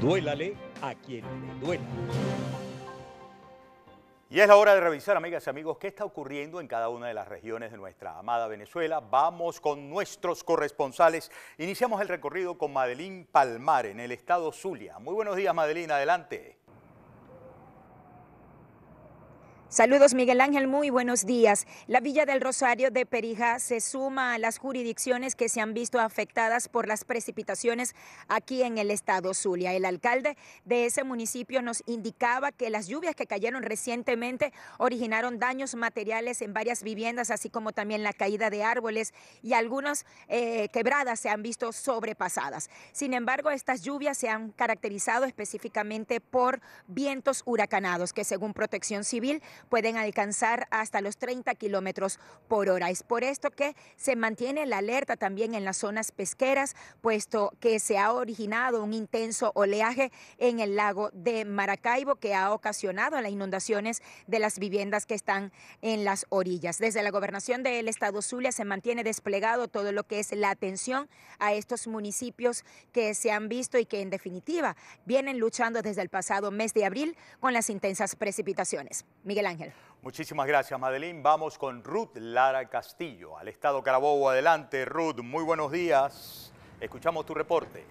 Duélale a quien le duela. Y es la hora de revisar, amigas y amigos, qué está ocurriendo en cada una de las regiones de nuestra amada Venezuela. Vamos con nuestros corresponsales. Iniciamos el recorrido con Madeline Palmar en el estado Zulia. Muy buenos días, Madeline, adelante. Saludos Miguel Ángel, muy buenos días. La Villa del Rosario de Perija se suma a las jurisdicciones que se han visto afectadas por las precipitaciones aquí en el estado Zulia. El alcalde de ese municipio nos indicaba que las lluvias que cayeron recientemente originaron daños materiales en varias viviendas, así como también la caída de árboles y algunas eh, quebradas se han visto sobrepasadas. Sin embargo, estas lluvias se han caracterizado específicamente por vientos huracanados que según Protección Civil pueden alcanzar hasta los 30 kilómetros por hora. Es por esto que se mantiene la alerta también en las zonas pesqueras, puesto que se ha originado un intenso oleaje en el lago de Maracaibo que ha ocasionado las inundaciones de las viviendas que están en las orillas. Desde la gobernación del estado Zulia se mantiene desplegado todo lo que es la atención a estos municipios que se han visto y que en definitiva vienen luchando desde el pasado mes de abril con las intensas precipitaciones. Miguel Ángel. Muchísimas gracias, Madeline. Vamos con Ruth Lara Castillo, al Estado Carabobo. Adelante, Ruth. Muy buenos días. Escuchamos tu reporte.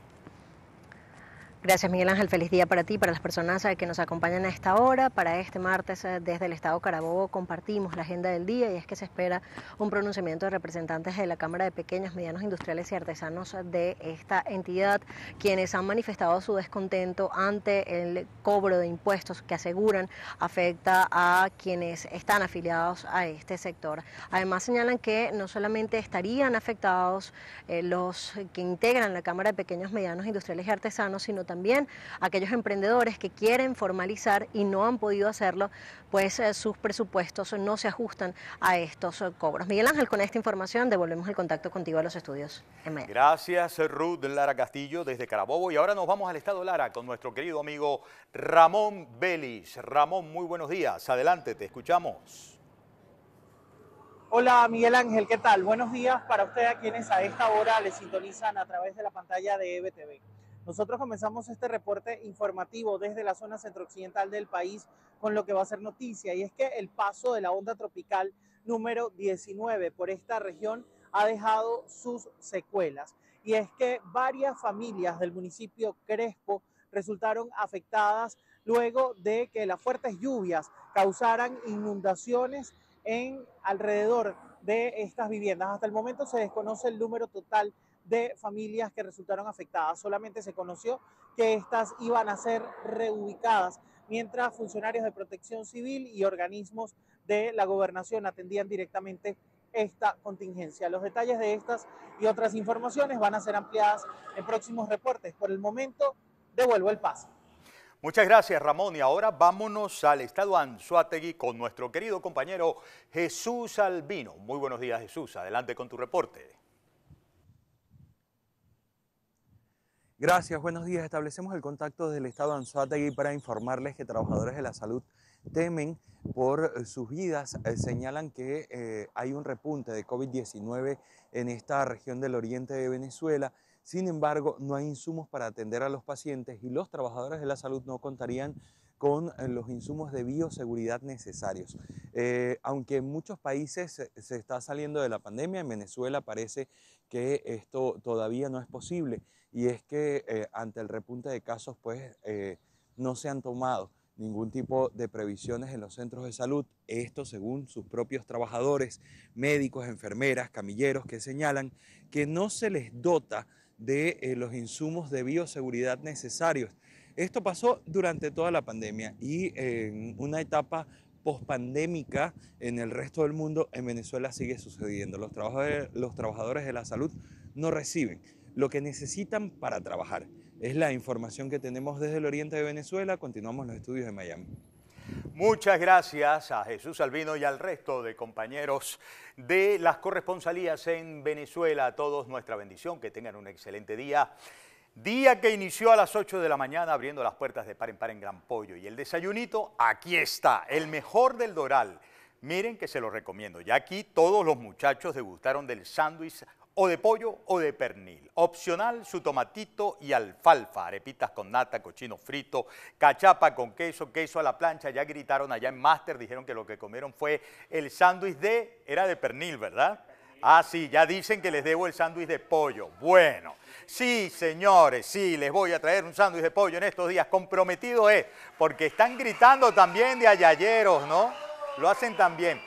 Gracias Miguel Ángel, feliz día para ti, para las personas eh, que nos acompañan a esta hora. Para este martes eh, desde el Estado Carabobo compartimos la agenda del día y es que se espera un pronunciamiento de representantes de la Cámara de Pequeños, Medianos Industriales y Artesanos de esta entidad, quienes han manifestado su descontento ante el cobro de impuestos que aseguran afecta a quienes están afiliados a este sector. Además señalan que no solamente estarían afectados eh, los que integran la Cámara de Pequeños, Medianos Industriales y Artesanos, sino también también aquellos emprendedores que quieren formalizar y no han podido hacerlo, pues eh, sus presupuestos no se ajustan a estos eh, cobros. Miguel Ángel, con esta información devolvemos el contacto contigo a los estudios. Gracias, Ruth Lara Castillo, desde Carabobo. Y ahora nos vamos al estado Lara con nuestro querido amigo Ramón Vélez. Ramón, muy buenos días. Adelante, te escuchamos. Hola Miguel Ángel, ¿qué tal? Buenos días para ustedes a quienes a esta hora le sintonizan a través de la pantalla de EBTV. Nosotros comenzamos este reporte informativo desde la zona centrooccidental del país con lo que va a ser noticia y es que el paso de la onda tropical número 19 por esta región ha dejado sus secuelas y es que varias familias del municipio Crespo resultaron afectadas luego de que las fuertes lluvias causaran inundaciones en alrededor de estas viviendas. Hasta el momento se desconoce el número total de familias que resultaron afectadas. Solamente se conoció que estas iban a ser reubicadas, mientras funcionarios de protección civil y organismos de la gobernación atendían directamente esta contingencia. Los detalles de estas y otras informaciones van a ser ampliadas en próximos reportes. Por el momento, devuelvo el paso. Muchas gracias, Ramón. Y ahora vámonos al estado Anzuategui con nuestro querido compañero Jesús Albino. Muy buenos días, Jesús. Adelante con tu reporte. Gracias, buenos días. Establecemos el contacto desde el Estado de Anzuategui para informarles que trabajadores de la salud temen por eh, sus vidas. Eh, señalan que eh, hay un repunte de COVID-19 en esta región del oriente de Venezuela. Sin embargo, no hay insumos para atender a los pacientes y los trabajadores de la salud no contarían con eh, los insumos de bioseguridad necesarios. Eh, aunque en muchos países se, está saliendo de la pandemia, en Venezuela parece que esto todavía no es posible y es que eh, ante el repunte de casos pues no se han tomado ningún tipo de previsiones en los centros de salud, esto según sus propios trabajadores, médicos, enfermeras, camilleros, que señalan que no se les dota de los insumos de bioseguridad necesarios esto pasó durante toda la pandemia y en una etapa pospandémica en el resto del mundo, en Venezuela sigue sucediendo. Los trabajadores, los trabajadores de la salud no reciben lo que necesitan para trabajar. Es la información que tenemos desde el oriente de Venezuela. Continuamos los estudios de Miami. Muchas gracias a Jesús Albino y al resto de compañeros de las corresponsalías en Venezuela. A todos nuestra bendición, que tengan un excelente día Día que inició a las 8 de la mañana abriendo las puertas de par en par en Gran Pollo. Y el desayunito, aquí está, el mejor del Doral. Miren que se lo recomiendo. Ya aquí todos los muchachos degustaron del sándwich o de pollo o de pernil. Opcional su tomatito y alfalfa, arepitas con nata, cochino frito, cachapa con queso, queso a la plancha. Ya gritaron allá en Master, dijeron que lo que comieron fue el sándwich de, era de pernil, ¿verdad? Ah, sí, ya dicen que les debo el sándwich de pollo. Bueno, sí, señores, sí, les voy a traer un sándwich de pollo en estos días. Comprometido es, porque están gritando también de ayayeros, ¿no? Lo hacen también.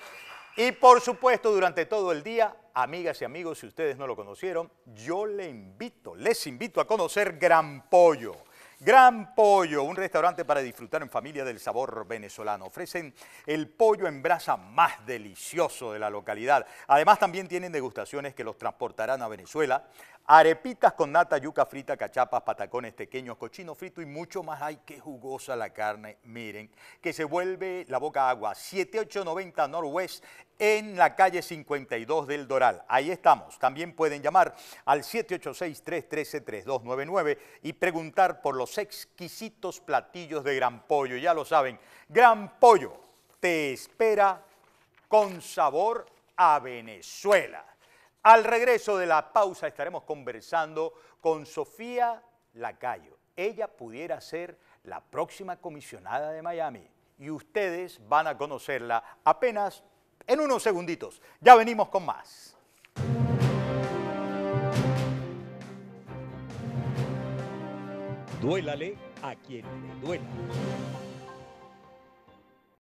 Y por supuesto, durante todo el día, amigas y amigos, si ustedes no lo conocieron, yo les invito, les invito a conocer Gran Pollo. Gran Pollo, un restaurante para disfrutar en familia del sabor venezolano. Ofrecen el pollo en brasa más delicioso de la localidad. Además también tienen degustaciones que los transportarán a Venezuela, Arepitas con nata, yuca frita, cachapas, patacones pequeños, cochino frito y mucho más. ¡Ay, qué jugosa la carne! Miren, que se vuelve la boca agua. 7890 Norwest en la calle 52 del Doral. Ahí estamos. También pueden llamar al 786-313-3299 y preguntar por los exquisitos platillos de Gran Pollo. Ya lo saben, Gran Pollo te espera con sabor a Venezuela. Al regreso de la pausa estaremos conversando con Sofía Lacayo. Ella pudiera ser la próxima comisionada de Miami y ustedes van a conocerla apenas en unos segunditos. Ya venimos con más. Duélale a quien le duela.